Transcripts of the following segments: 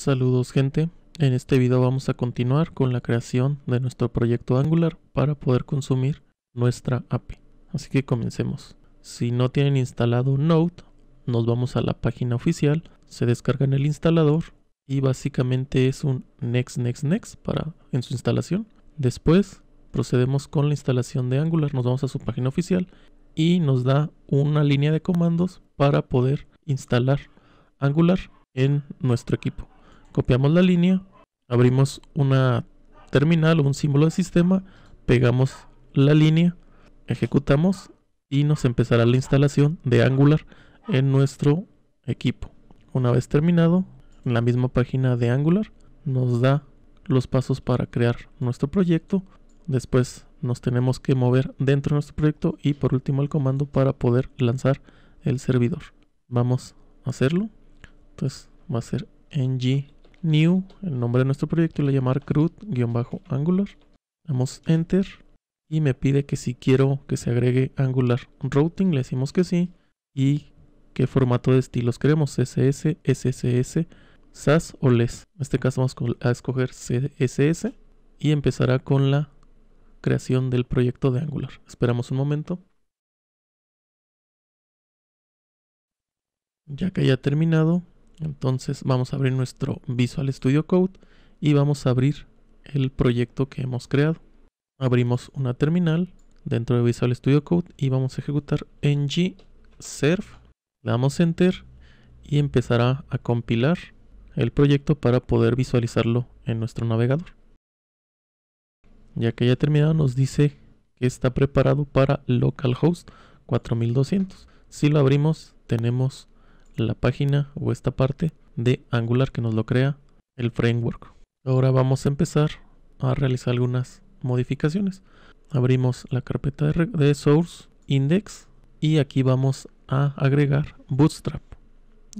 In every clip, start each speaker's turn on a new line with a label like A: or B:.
A: Saludos gente, en este video vamos a continuar con la creación de nuestro proyecto Angular para poder consumir nuestra API. Así que comencemos. Si no tienen instalado Node, nos vamos a la página oficial, se descarga en el instalador y básicamente es un next, next, next para en su instalación. Después procedemos con la instalación de Angular, nos vamos a su página oficial y nos da una línea de comandos para poder instalar Angular en nuestro equipo copiamos la línea, abrimos una terminal o un símbolo de sistema, pegamos la línea, ejecutamos y nos empezará la instalación de Angular en nuestro equipo. Una vez terminado, la misma página de Angular nos da los pasos para crear nuestro proyecto. Después nos tenemos que mover dentro de nuestro proyecto y por último el comando para poder lanzar el servidor. Vamos a hacerlo. Entonces va a ser ng new, el nombre de nuestro proyecto, le Crude llamar CRUD-Angular. Damos Enter y me pide que si quiero que se agregue Angular Routing, le decimos que sí. Y qué formato de estilos queremos, CSS, SSS, SAS o LESS. En este caso vamos a escoger CSS y empezará con la creación del proyecto de Angular. Esperamos un momento. Ya que haya terminado, entonces vamos a abrir nuestro Visual Studio Code y vamos a abrir el proyecto que hemos creado. Abrimos una terminal dentro de Visual Studio Code y vamos a ejecutar ng serve. Le damos enter y empezará a compilar el proyecto para poder visualizarlo en nuestro navegador. Ya que haya terminado nos dice que está preparado para localhost 4200. Si lo abrimos tenemos la página o esta parte de Angular que nos lo crea el framework. Ahora vamos a empezar a realizar algunas modificaciones. Abrimos la carpeta de, source index y aquí vamos a agregar Bootstrap.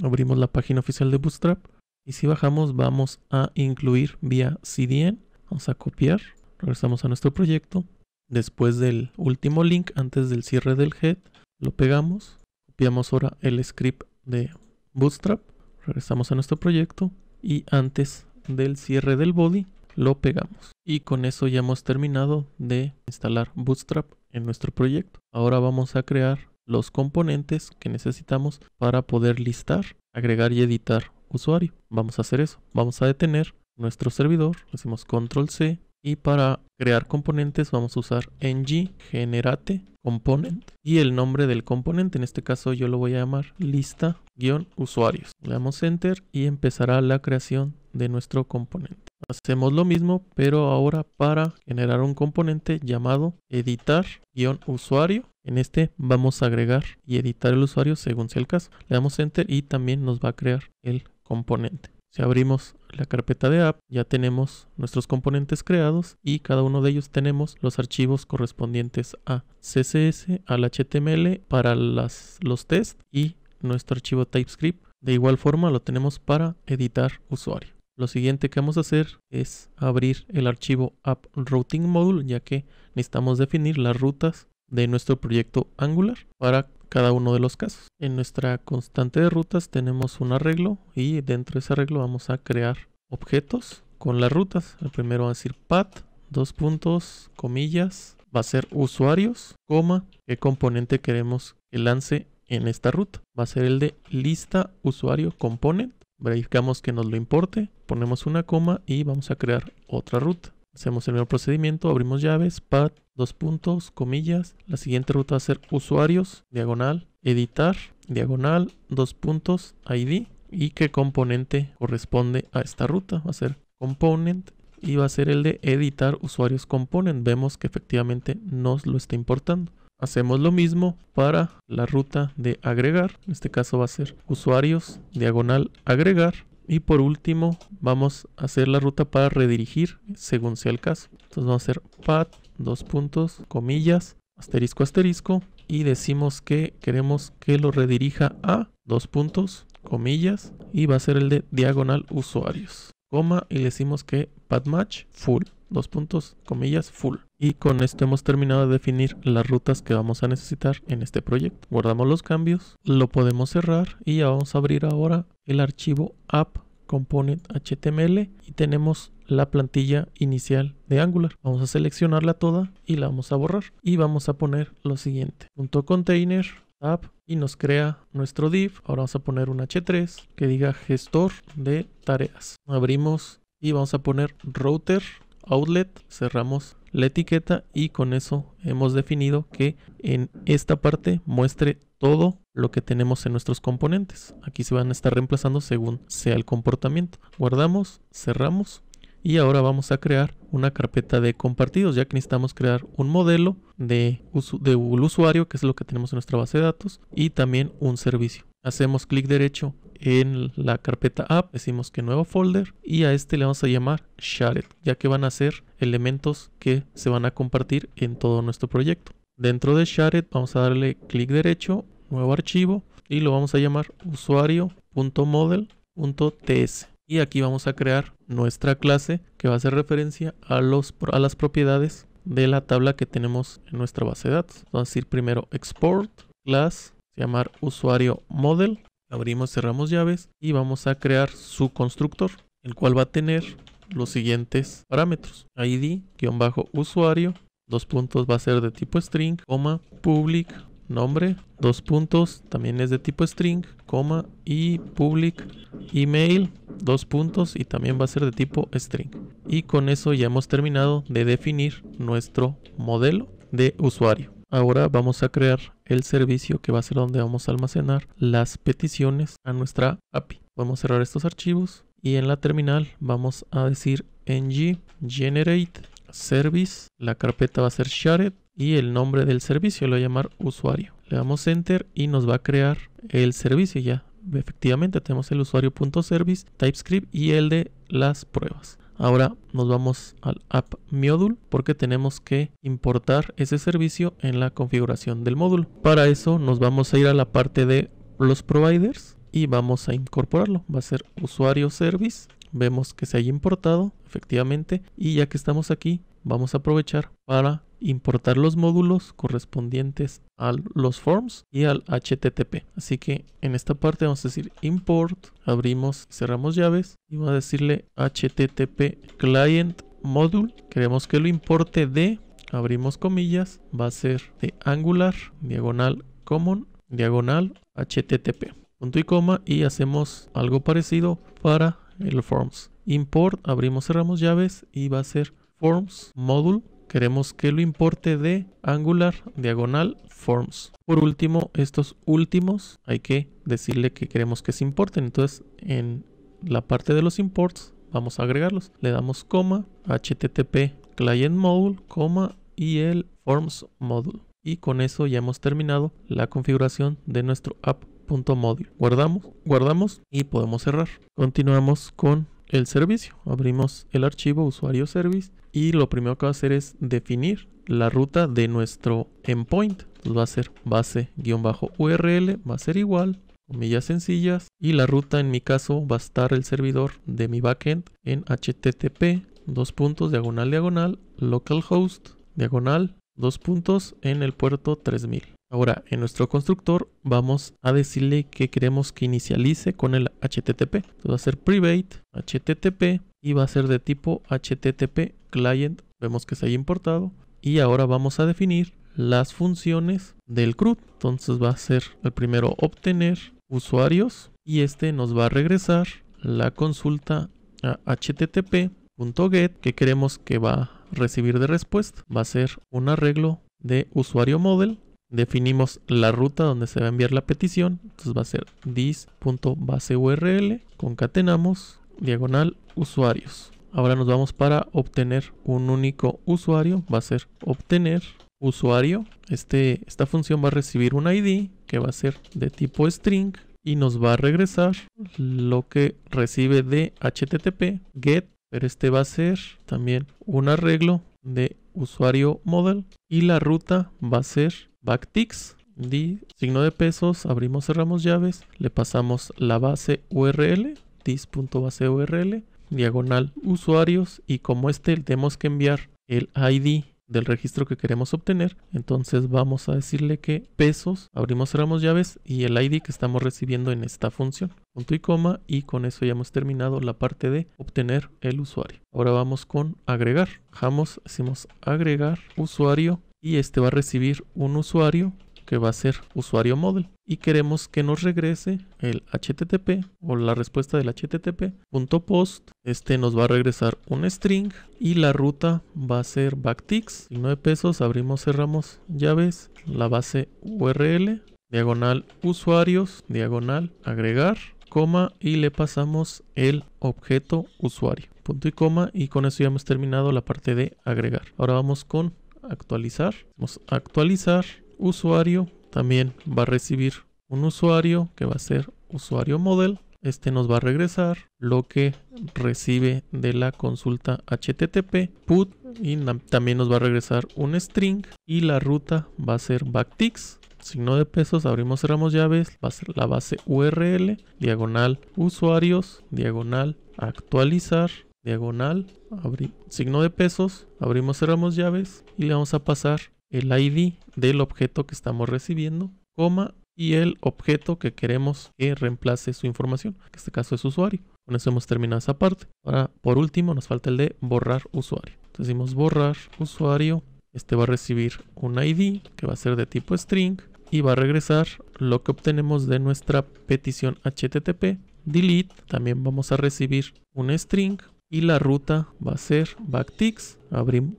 A: Abrimos la página oficial de Bootstrap y si bajamos vamos a incluir vía CDN. Vamos a copiar, regresamos a nuestro proyecto. Después del último link, antes del cierre del head, lo pegamos. Copiamos ahora el script de Bootstrap, regresamos a nuestro proyecto y antes del cierre del body lo pegamos. Y con eso ya hemos terminado de instalar Bootstrap en nuestro proyecto. Ahora vamos a crear los componentes que necesitamos para poder listar, agregar y editar usuario. Vamos a hacer eso. Vamos a detener nuestro servidor, hacemos control C, y para crear componentes vamos a usar ng generate component y el nombre del componente. En este caso yo lo voy a llamar lista-usuarios. Le damos enter y empezará la creación de nuestro componente. Hacemos lo mismo pero ahora para generar un componente llamado editar-usuario. En este vamos a agregar y editar el usuario según sea el caso. Le damos enter y también nos va a crear el componente. Si abrimos la carpeta de app, ya tenemos nuestros componentes creados y cada uno de ellos tenemos los archivos correspondientes a CSS, al HTML para los test y nuestro archivo TypeScript. De igual forma lo tenemos para editar usuario. Lo siguiente que vamos a hacer es abrir el archivo app routing module ya que necesitamos definir las rutas de nuestro proyecto Angular para cada uno de los casos. En nuestra constante de rutas tenemos un arreglo y dentro de ese arreglo vamos a crear objetos con las rutas. El primero va a decir path, dos puntos, comillas, va a ser usuarios, coma, qué componente queremos que lance en esta ruta. Va a ser el de lista usuario component. Verificamos que nos lo importe, ponemos una coma y vamos a crear otra ruta. Hacemos el mismo procedimiento, abrimos llaves, pad, dos puntos, comillas. La siguiente ruta va a ser usuarios, diagonal, editar, diagonal, dos puntos, ID. Y qué componente corresponde a esta ruta. Va a ser component y va a ser el de editar usuarios component. Vemos que efectivamente nos lo está importando. Hacemos lo mismo para la ruta de agregar. En este caso va a ser usuarios, diagonal, agregar. Y por último, vamos a hacer la ruta para redirigir según sea el caso. Entonces vamos a hacer path, dos puntos, comillas, asterisco, asterisco. Y decimos que queremos que lo redirija a dos puntos, comillas. Y va a ser el de diagonal usuarios coma y le decimos que padmatch full, dos puntos, comillas, full. Y con esto hemos terminado de definir las rutas que vamos a necesitar en este proyecto. Guardamos los cambios, lo podemos cerrar y ya vamos a abrir ahora el archivo app component html y tenemos la plantilla inicial de Angular. Vamos a seleccionarla toda y la vamos a borrar. Y vamos a poner lo siguiente. Punto container app y nos crea nuestro div. Ahora vamos a poner un h3 que diga gestor de tareas. Abrimos y vamos a poner router outlet, cerramos la etiqueta y con eso hemos definido que en esta parte muestre todo lo que tenemos en nuestros componentes. Aquí se van a estar reemplazando según sea el comportamiento. Guardamos, cerramos y ahora vamos a crear una carpeta de compartidos, ya que necesitamos crear un modelo de, uso de usuario, que es lo que tenemos en nuestra base de datos, y también un servicio. Hacemos clic derecho en la carpeta app, decimos que nuevo folder y a este le vamos a llamar shared, ya que van a ser elementos que se van a compartir en todo nuestro proyecto. Dentro de shared vamos a darle clic derecho, nuevo archivo y lo vamos a llamar usuario.model.ts y aquí vamos a crear nuestra clase que va a hacer referencia a, los, las propiedades de la tabla que tenemos en nuestra base de datos. Vamos a decir primero export, class, llamar usuario model, abrimos, cerramos llaves y vamos a crear su constructor, el cual va a tener los siguientes parámetros. ID, guión bajo usuario, dos puntos va a ser de tipo string, coma, public, nombre, dos puntos, también es de tipo string, coma y public email, dos puntos y también va a ser de tipo string. Y con eso ya hemos terminado de definir nuestro modelo de usuario. Ahora vamos a crear el servicio que va a ser donde vamos a almacenar las peticiones a nuestra API. Vamos a cerrar estos archivos y en la terminal vamos a decir ng generate service. La carpeta va a ser shared y el nombre del servicio, lo voy a llamar usuario. Le damos enter y nos va a crear el servicio ya. Efectivamente tenemos el usuario.service, TypeScript y el de las pruebas. Ahora nos vamos al app module porque tenemos que importar ese servicio en la configuración del módulo. Para eso nos vamos a ir a la parte de los providers y vamos a incorporarlo. Va a ser usuario service. Vemos que se haya importado efectivamente y ya que estamos aquí vamos a aprovechar para importar los módulos correspondientes a los forms y al http así que en esta parte vamos a decir import abrimos cerramos llaves y va a decirle http client module queremos que lo importe de abrimos comillas va a ser de angular diagonal common diagonal http punto y coma y hacemos algo parecido para el forms import abrimos cerramos llaves y va a ser forms module queremos que lo importe de angular diagonal forms. Por último, estos últimos hay que decirle que queremos que se importen. Entonces, en la parte de los imports vamos a agregarlos. Le damos coma, http client module, coma y el forms module. Y con eso ya hemos terminado la configuración de nuestro app.module. Guardamos, guardamos y podemos cerrar. Continuamos con el servicio. Abrimos el archivo usuario service y lo primero que va a hacer es definir la ruta de nuestro endpoint. Entonces va a ser base-url, va a ser igual, comillas sencillas, y la ruta en mi caso va a estar el servidor de mi backend en http, dos puntos, diagonal, diagonal, localhost, diagonal, dos puntos en el puerto 3000. Ahora, en nuestro constructor vamos a decirle que queremos que inicialice con el HTTP. Entonces va a ser private http y va a ser de tipo http client, vemos que se ha importado y ahora vamos a definir las funciones del CRUD. Entonces va a ser el primero obtener usuarios y este nos va a regresar la consulta a http.get e que queremos que va a recibir de respuesta. Va a ser un arreglo de usuario model. Definimos la ruta donde se va a enviar la petición. Entonces va a ser this.baseurl Concatenamos diagonal usuarios. Ahora nos vamos para obtener un único usuario. Va a ser obtener usuario. Este, esta función va a recibir un ID que va a ser de tipo string y nos va a regresar lo que recibe de HTTP get. Pero este va a ser también un arreglo de usuario model y la ruta va a ser backticks di signo de pesos abrimos cerramos llaves le pasamos la base url dis.baseurl, diagonal usuarios y como este tenemos que enviar el ID del registro que queremos obtener, entonces vamos a decirle que pesos, abrimos, cerramos llaves y el ID que estamos recibiendo en esta función, punto y coma y con eso ya hemos terminado la parte de obtener el usuario. Ahora vamos con agregar, dejamos, hacemos agregar usuario y este va a recibir un usuario que va a ser usuario model y queremos que nos regrese el http o la respuesta del HTTP.post. este nos va a regresar un string y la ruta va a ser backticks 9 pesos abrimos cerramos llaves la base url diagonal usuarios diagonal agregar coma y le pasamos el objeto usuario punto y coma y con eso ya hemos terminado la parte de agregar ahora vamos con actualizar vamos a actualizar usuario también va a recibir un usuario que va a ser usuario model. Este nos va a regresar lo que recibe de la consulta http put y también nos va a regresar un string y la ruta va a ser backticks signo de pesos, abrimos, cerramos llaves, va a ser la base URL, diagonal usuarios, diagonal actualizar, diagonal abrir signo de pesos, abrimos, cerramos llaves y le vamos a pasar el ID del objeto que estamos recibiendo, coma, y el objeto que queremos que reemplace su información, que en este caso es usuario. Con eso hemos terminado esa parte. Ahora, por último, nos falta el de borrar usuario. Entonces decimos borrar usuario. Este va a recibir un ID que va a ser de tipo string y va a regresar lo que obtenemos de nuestra petición HTTP. Delete, también vamos a recibir un string y la ruta va a ser backticks. Abrimos,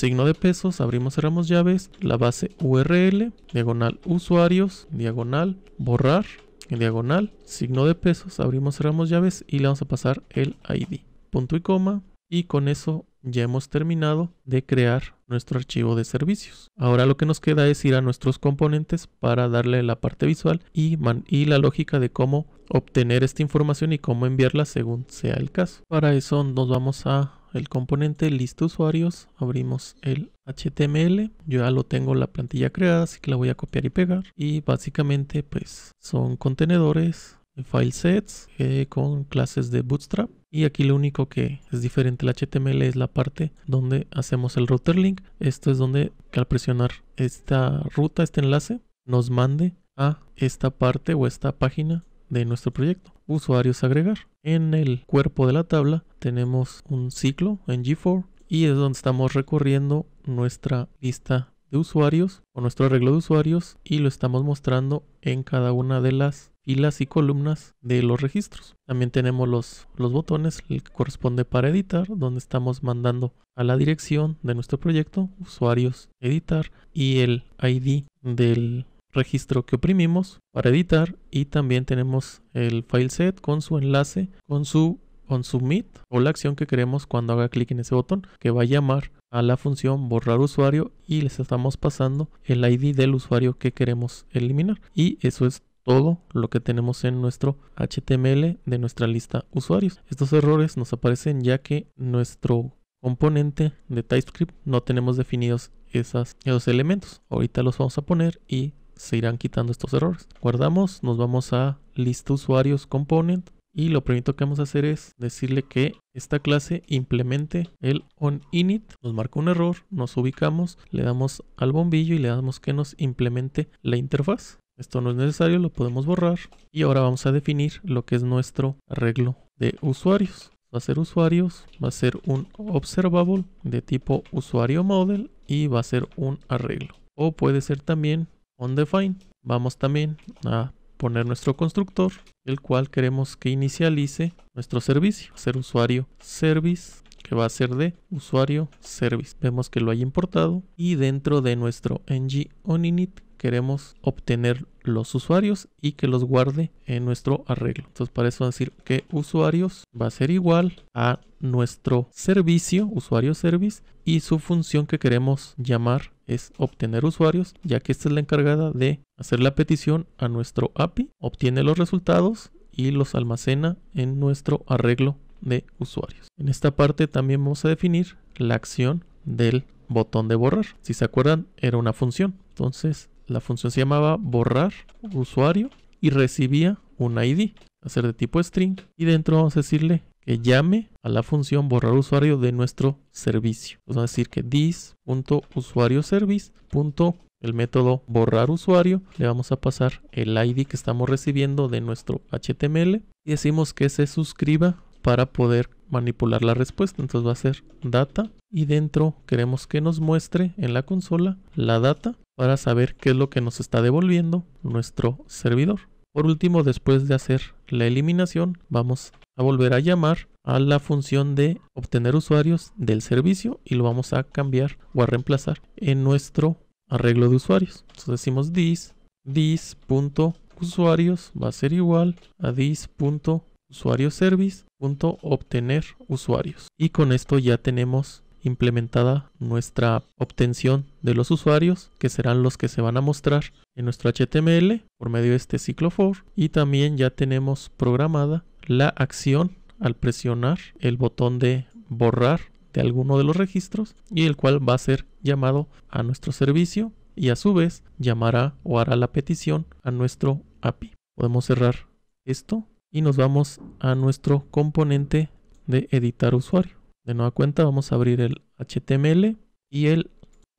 A: signo de pesos, abrimos, cerramos llaves, la base URL, diagonal usuarios, diagonal borrar, diagonal, signo de pesos, abrimos, cerramos llaves y le vamos a pasar el ID, punto y coma. Y con eso ya hemos terminado de crear nuestro archivo de servicios. Ahora lo que nos queda es ir a nuestros componentes para darle la parte visual y, y la lógica de cómo obtener esta información y cómo enviarla según sea el caso. Para eso nos vamos a el componente lista usuarios, abrimos el HTML, yo ya lo tengo la plantilla creada, así que la voy a copiar y pegar. Y básicamente pues son contenedores file sets eh, con clases de Bootstrap. Y aquí lo único que es diferente al HTML es la parte donde hacemos el router link. Esto es donde al presionar esta ruta, este enlace, nos mande a esta parte o esta página de nuestro proyecto usuarios agregar. En el cuerpo de la tabla tenemos un ciclo en G4 y es donde estamos recorriendo nuestra lista de usuarios o nuestro arreglo de usuarios y lo estamos mostrando en cada una de las filas y columnas de los registros. También tenemos los, los botones, que corresponde para editar, donde estamos mandando a la dirección de nuestro proyecto, usuarios, editar y el ID del registro que oprimimos para editar y también tenemos el file set con su enlace, con su on submit o la acción que queremos cuando haga clic en ese botón que va a llamar a la función borrar usuario y les estamos pasando el ID del usuario que queremos eliminar y eso es todo lo que tenemos en nuestro HTML de nuestra lista usuarios. Estos errores nos aparecen ya que nuestro componente de TypeScript no tenemos definidos esas, esos elementos. Ahorita los vamos a poner y se irán quitando estos errores. Guardamos, nos vamos a lista usuarios component y lo primero que vamos a hacer es decirle que esta clase implemente el onInit, nos marca un error, nos ubicamos, le damos al bombillo y le damos que nos implemente la interfaz. Esto no es necesario, lo podemos borrar y ahora vamos a definir lo que es nuestro arreglo de usuarios. Va a ser usuarios, va a ser un observable de tipo usuario model y va a ser un arreglo. O puede ser también onDefine. Vamos también a poner nuestro constructor, el cual queremos que inicialice nuestro servicio. Ser usuario service que va a ser de usuario service. Vemos que lo hay importado y dentro de nuestro ng onInit queremos obtener los usuarios y que los guarde en nuestro arreglo. Entonces para eso decir que usuarios va a ser igual a nuestro servicio, usuario service, y su función que queremos llamar es obtener usuarios, ya que esta es la encargada de hacer la petición a nuestro API, obtiene los resultados y los almacena en nuestro arreglo de usuarios. En esta parte también vamos a definir la acción del botón de borrar. Si se acuerdan, era una función. Entonces la función se llamaba borrar usuario y recibía un ID, ser de tipo string. Y dentro vamos a decirle que llame a la función borrar usuario de nuestro servicio. vamos a decir que this.usuarioService.el El método borrar usuario le vamos a pasar el ID que estamos recibiendo de nuestro HTML y decimos que se suscriba para poder manipular la respuesta. Entonces va a ser data y dentro queremos que nos muestre en la consola la data para saber qué es lo que nos está devolviendo nuestro servidor. Por último, después de hacer la eliminación, vamos a volver a llamar a la función de obtener usuarios del servicio y lo vamos a cambiar o a reemplazar en nuestro arreglo de usuarios. Entonces decimos dis, dis.usuarios va a ser igual a this.usuarioService.obtenerUsuarios Y con esto ya tenemos implementada nuestra obtención de los usuarios, que serán los que se van a mostrar en nuestro HTML por medio de este ciclo for. Y también ya tenemos programada la acción al presionar el botón de borrar de alguno de los registros y el cual va a ser llamado a nuestro servicio y a su vez llamará o hará la petición a nuestro API. Podemos cerrar esto y nos vamos a nuestro componente de editar usuario. De nueva cuenta vamos a abrir el HTML y el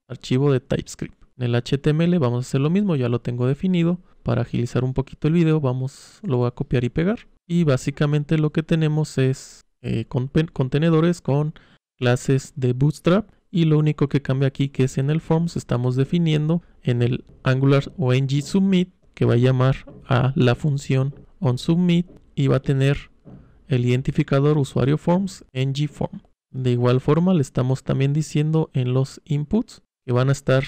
A: archivo de TypeScript. En el HTML vamos a hacer lo mismo, ya lo tengo definido. Para agilizar un poquito el video, vamos, lo voy a copiar y pegar. Y básicamente lo que tenemos es eh, contenedores con clases de Bootstrap. Y lo único que cambia aquí que es en el forms estamos definiendo en el Angular o submit que va a llamar a la función onSubmit y va a tener el identificador usuario forms ngForm. form. De igual forma, le estamos también diciendo en los inputs que van a estar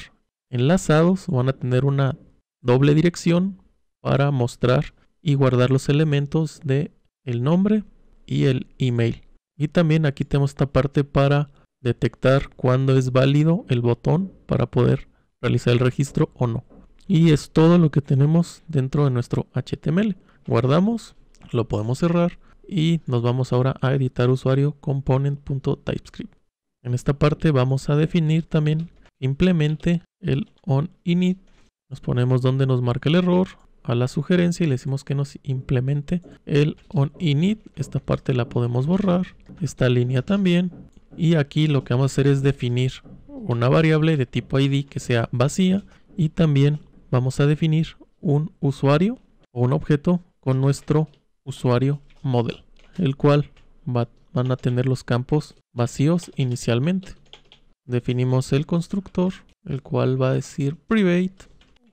A: enlazados, van a tener una doble dirección para mostrar y guardar los elementos de el nombre y el email. Y también aquí tenemos esta parte para detectar cuando es válido el botón para poder realizar el registro o no. Y es todo lo que tenemos dentro de nuestro HTML. Guardamos, lo podemos cerrar y nos vamos ahora a editar usuario component.typescript. En esta parte vamos a definir también implemente el on init Nos ponemos donde nos marca el error a la sugerencia y le decimos que nos implemente el on init Esta parte la podemos borrar, esta línea también. Y aquí lo que vamos a hacer es definir una variable de tipo id que sea vacía y también vamos a definir un usuario o un objeto con nuestro usuario model, el cual van a tener los campos vacíos inicialmente. Definimos el constructor, el cual va a decir private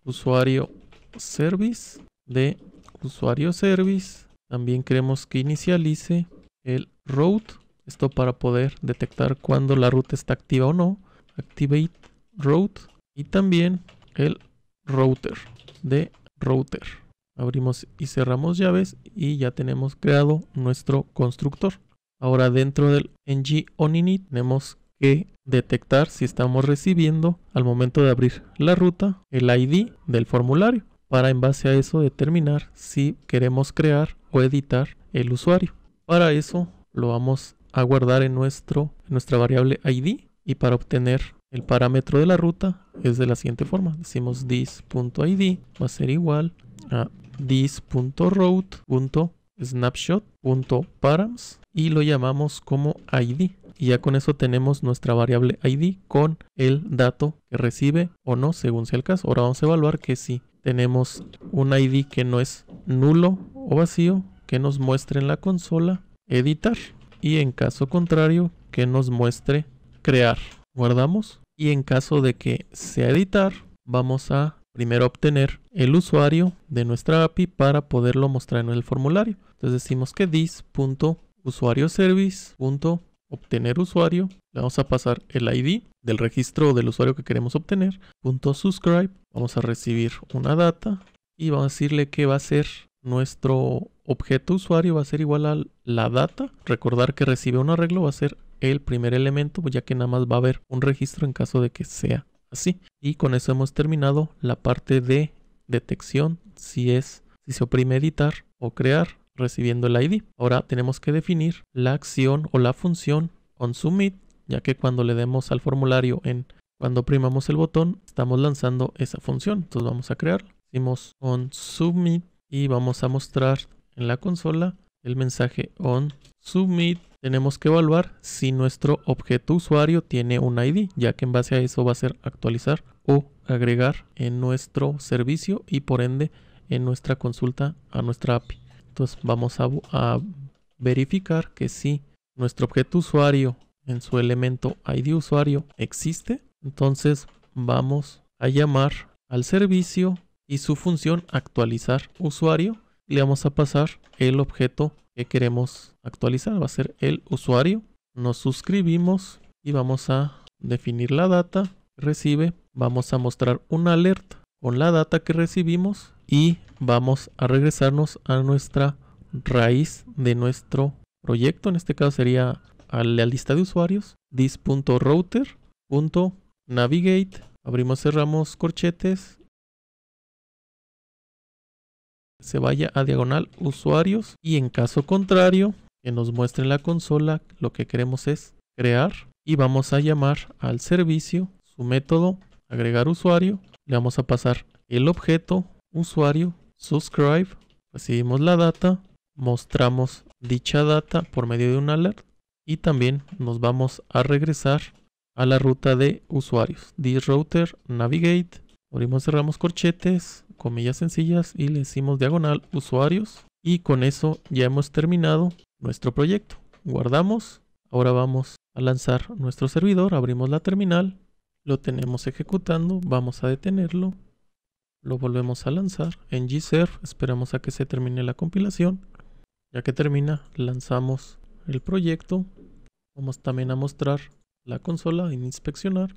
A: usuario service de usuario service. También queremos que inicialice el route, esto para poder detectar cuando la ruta está activa o no. Activate route y también el router de router. Abrimos y cerramos llaves y ya tenemos creado nuestro constructor. Ahora dentro del ng tenemos que detectar si estamos recibiendo al momento de abrir la ruta el ID del formulario para en base a eso determinar si queremos crear o editar el usuario. Para eso lo vamos a guardar en, nuestro, nuestra variable ID y para obtener el parámetro de la ruta es de la siguiente forma. Decimos this.id va a ser igual a this.route.snapshot.params y lo llamamos como id. Y ya con eso tenemos nuestra variable id con el dato que recibe o no según sea el caso. Ahora vamos a evaluar que si tenemos un id que no es nulo o vacío, que nos muestre en la consola editar y en caso contrario que nos muestre crear. Guardamos y en caso de que sea editar vamos a primero obtener el usuario de nuestra API para poderlo mostrar en el formulario. Entonces decimos que this.usuarioService.obtenerUsuario le vamos a pasar el ID del registro del usuario que queremos obtener, subscribe, vamos a recibir una data y vamos a decirle que va a ser nuestro objeto usuario va a ser igual a la data. Recordar que recibe un arreglo va a ser el primer elemento, ya que nada más va a haber un registro en caso de que sea así. Y con eso hemos terminado la parte de detección si es si se oprime editar o crear recibiendo el ID. Ahora tenemos que definir la acción o la función onSubmit, ya que cuando le demos al formulario en cuando primamos el botón, estamos lanzando esa función. Entonces vamos a crear Hicimos onSubmit y vamos a mostrar en la consola el mensaje onSubmit. Tenemos que evaluar si nuestro objeto usuario tiene un ID, ya que en base a eso va a ser actualizar o agregar en nuestro servicio y por ende en nuestra consulta a nuestra API. Entonces vamos a, verificar que si nuestro objeto usuario en su elemento ID usuario existe, entonces vamos a llamar al servicio y su función actualizar usuario. Le vamos a pasar el objeto que queremos actualizar, va a ser el usuario. Nos suscribimos y vamos a definir la data recibe vamos a mostrar una alerta con la data que recibimos y vamos a regresarnos a nuestra raíz de nuestro proyecto. En este caso sería a la lista de usuarios, dis.router.navigate. abrimos, cerramos corchetes, se vaya a diagonal usuarios y en caso contrario que nos muestre en la consola lo que queremos es crear y vamos a llamar al servicio su método agregar usuario, le vamos a pasar el objeto, usuario, subscribe, recibimos la data, mostramos dicha data por medio de un alert y también nos vamos a regresar a la ruta de usuarios, router, navigate, abrimos, cerramos corchetes, comillas sencillas y le decimos diagonal usuarios y con eso ya hemos terminado nuestro proyecto. Guardamos, ahora vamos a lanzar nuestro servidor, abrimos la terminal lo tenemos ejecutando, vamos a detenerlo. Lo volvemos a lanzar en gserv, esperamos a que se termine la compilación. Ya que termina, lanzamos el proyecto. Vamos también a mostrar la consola en inspeccionar.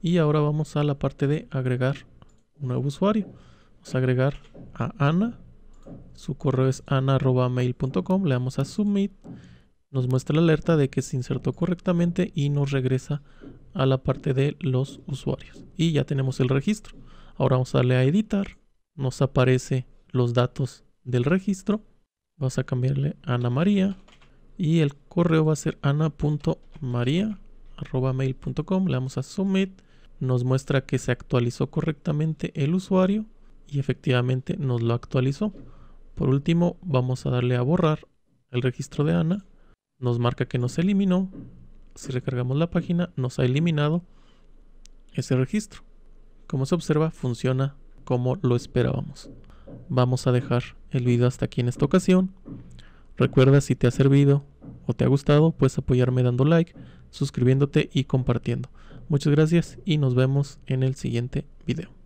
A: Y ahora vamos a la parte de agregar un nuevo usuario. Vamos a agregar a Ana. Su correo es ana.mail.com. Le damos a submit nos muestra la alerta de que se insertó correctamente y nos regresa a la parte de los usuarios. Y ya tenemos el registro. Ahora vamos a darle a editar. Nos aparece los datos del registro. Vas a cambiarle a Ana María. Y el correo va a ser ana.maria.mail.com. Le damos a Submit. Nos muestra que se actualizó correctamente el usuario. Y efectivamente nos lo actualizó. Por último, vamos a darle a borrar el registro de Ana nos marca que nos eliminó. Si recargamos la página, nos ha eliminado ese registro. Como se observa, funciona como lo esperábamos. Vamos a dejar el video hasta aquí en esta ocasión. Recuerda si te ha servido o te ha gustado, puedes apoyarme dando like, suscribiéndote y compartiendo. Muchas gracias y nos vemos en el siguiente video.